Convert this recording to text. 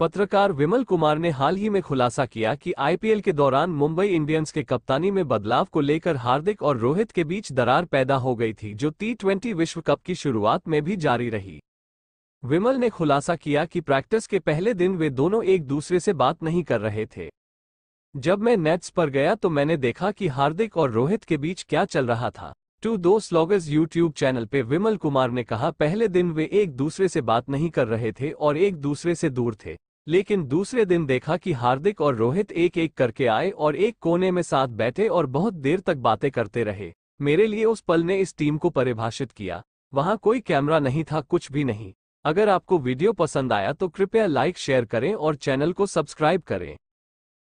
पत्रकार विमल कुमार ने हाल ही में खुलासा किया कि आईपीएल के दौरान मुंबई इंडियंस के कप्तानी में बदलाव को लेकर हार्दिक और रोहित के बीच दरार पैदा हो गई थी जो टी विश्व कप की शुरुआत में भी जारी रही विमल ने खुलासा किया कि प्रैक्टिस के पहले दिन वे दोनों एक दूसरे से बात नहीं कर रहे थे जब मैं नेट्स पर गया तो मैंने देखा कि हार्दिक और रोहित के बीच क्या चल रहा था टू दो स्लॉगर्स यूट्यूब चैनल पे विमल कुमार ने कहा पहले दिन वे एक दूसरे से बात नहीं कर रहे थे और एक दूसरे से दूर थे लेकिन दूसरे दिन देखा कि हार्दिक और रोहित एक एक करके आए और एक कोने में साथ बैठे और बहुत देर तक बातें करते रहे मेरे लिए उस पल ने इस टीम को परिभाषित किया वहां कोई कैमरा नहीं था कुछ भी नहीं अगर आपको वीडियो पसंद आया तो कृपया लाइक शेयर करें और चैनल को सब्सक्राइब करें